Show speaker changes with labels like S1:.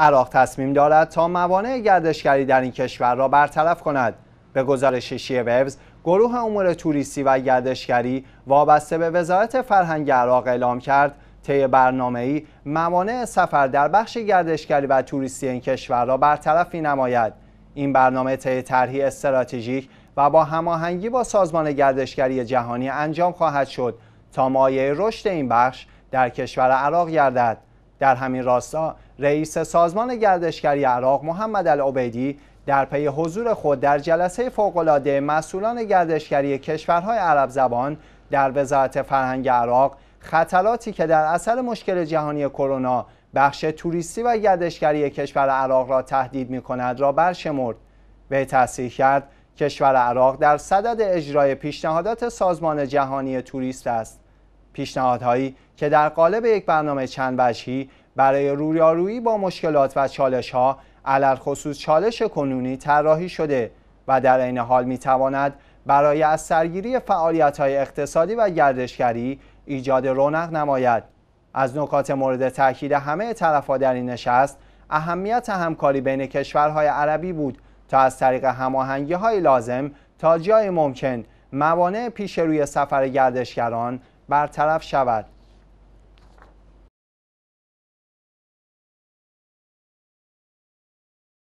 S1: عراق تصمیم دارد تا موانع گردشگری در این کشور را برطرف کند به گزارش شی وبز گروه امور توریستی و گردشگری وابسته به وزارت فرهنگ عراق اعلام کرد طی برنامه‌ای موانع سفر در بخش گردشگری و توریستی این کشور را برطرف نماید این برنامه طی طرحی استراتژیک و با هماهنگی با سازمان گردشگری جهانی انجام خواهد شد تا مایه رشد این بخش در کشور عراق گردد در همین راستا رئیس سازمان گردشگری عراق محمد العبیدی در پی حضور خود در جلسه فوقالعاده مسئولان گردشگری کشورهای عرب زبان در وزارت فرهنگ عراق خطراتی که در اثر مشکل جهانی کرونا بخش توریستی و گردشگری کشور عراق را تهدید می کند را برشمرد به تصریح کرد کشور عراق در صدد اجرای پیشنهادات سازمان جهانی توریست است پیشنهادهایی که در قالب یک برنامه چند وجهی برای رویارویی با مشکلات و چالشها علل چالش کنونی طراحی شده و در عین حال میتواند برای از سرگیری فعالیت های اقتصادی و گردشگری ایجاد رونق نماید از نکات مورد تاکید همه طرفا در این نشست اهمیت همکاری بین کشورهای عربی بود تا از طریق هماهنگی های لازم تا جای ممکن موانع پیش روی سفر گردشگران برطرف شود